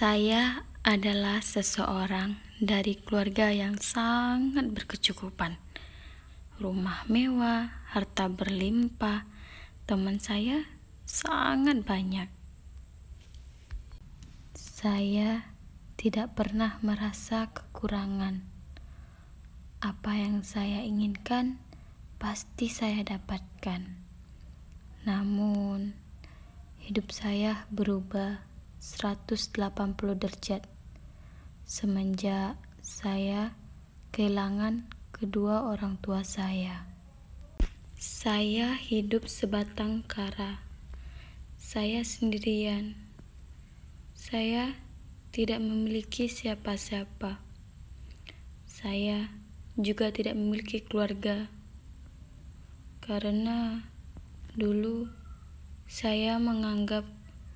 Saya adalah seseorang dari keluarga yang sangat berkecukupan. Rumah mewah, harta berlimpah, teman saya sangat banyak. Saya tidak pernah merasa kekurangan. Apa yang saya inginkan pasti saya dapatkan. Namun, hidup saya berubah 180 derajat semenjak saya kehilangan kedua orang tua saya. Saya hidup sebatang kara. Saya sendirian. Saya tidak memiliki siapa-siapa. Saya juga tidak memiliki keluarga. Karena dulu saya menganggap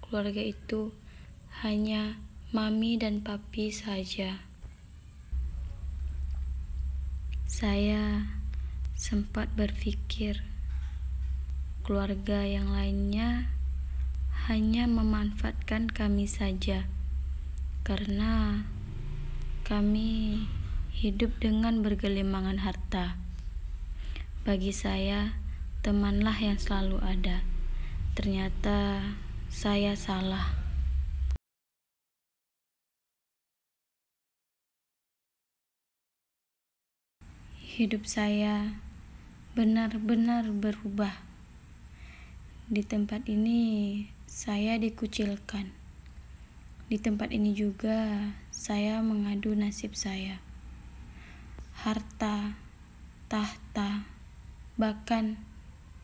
keluarga itu hanya mami dan papi saja. Saya sempat berpikir keluarga yang lainnya hanya memanfaatkan kami saja karena kami hidup dengan bergelimangan harta. Bagi saya, temanlah yang selalu ada. Ternyata saya salah. hidup saya benar-benar berubah. Di tempat ini, saya dikucilkan. Di tempat ini juga, saya mengadu nasib saya. Harta, tahta, bahkan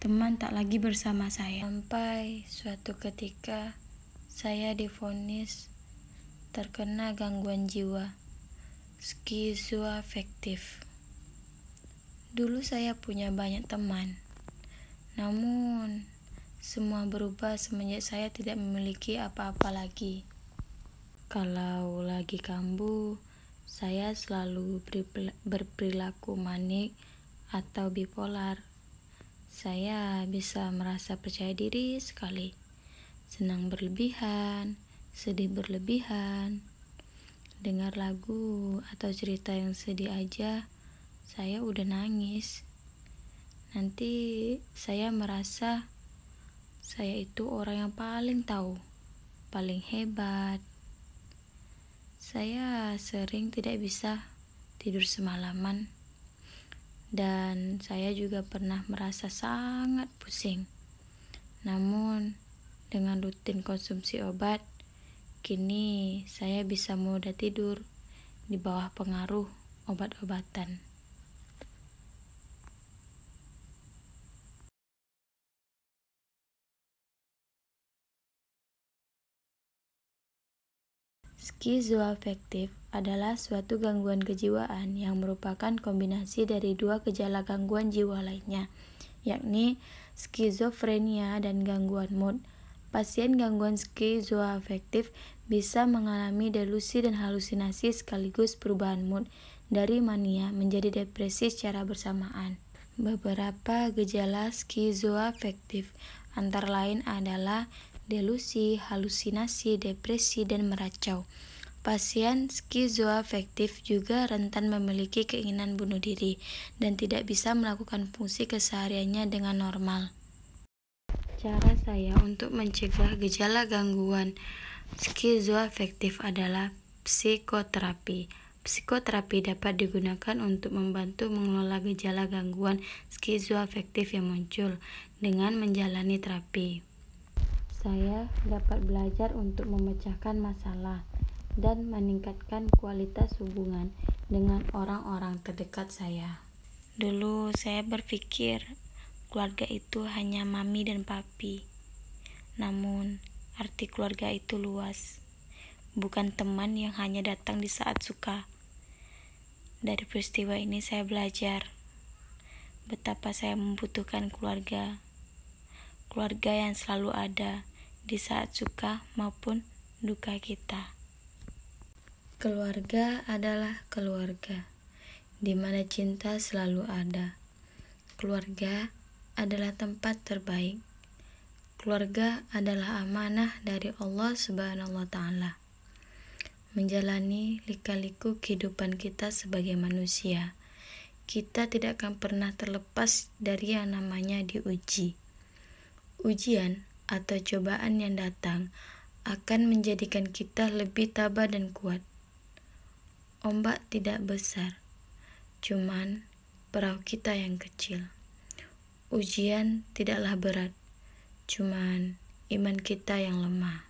teman tak lagi bersama saya. Sampai suatu ketika, saya difonis terkena gangguan jiwa skizoafektif. Dulu saya punya banyak teman, namun semua berubah semenjak saya tidak memiliki apa-apa lagi. Kalau lagi kambuh, saya selalu berperilaku manik atau bipolar. Saya bisa merasa percaya diri sekali, senang berlebihan, sedih berlebihan, dengar lagu atau cerita yang sedih aja saya udah nangis. Nanti saya merasa saya itu orang yang paling tahu, paling hebat. Saya sering tidak bisa tidur semalaman, dan saya juga pernah merasa sangat pusing. Namun, dengan rutin konsumsi obat, kini saya bisa mudah tidur di bawah pengaruh obat-obatan. Skizoafektif adalah suatu gangguan kejiwaan yang merupakan kombinasi dari dua gejala gangguan jiwa lainnya, yakni skizofrenia dan gangguan mood. Pasien gangguan skizoafektif bisa mengalami delusi dan halusinasi sekaligus perubahan mood dari mania menjadi depresi secara bersamaan. Beberapa gejala skizoafektif antara lain adalah delusi, halusinasi, depresi, dan meracau. Pasien skizoafektif juga rentan memiliki keinginan bunuh diri dan tidak bisa melakukan fungsi kesehariannya dengan normal. Cara saya untuk mencegah gejala gangguan skizoafektif adalah psikoterapi. Psikoterapi dapat digunakan untuk membantu mengelola gejala gangguan skizoafektif yang muncul dengan menjalani terapi saya dapat belajar untuk memecahkan masalah dan meningkatkan kualitas hubungan dengan orang-orang terdekat saya. Dulu saya berpikir keluarga itu hanya mami dan papi. Namun, arti keluarga itu luas. Bukan teman yang hanya datang di saat suka. Dari peristiwa ini saya belajar betapa saya membutuhkan keluarga. Keluarga yang selalu ada di saat suka maupun duka kita. Keluarga adalah keluarga, di mana cinta selalu ada. Keluarga adalah tempat terbaik. Keluarga adalah amanah dari Allah Subhanahu wa taala. Menjalani lika-liku kehidupan kita sebagai manusia, kita tidak akan pernah terlepas dari yang namanya diuji. Ujian atau cobaan yang datang akan menjadikan kita lebih tabah dan kuat. Ombak tidak besar, cuman perahu kita yang kecil. Ujian tidaklah berat, cuman iman kita yang lemah.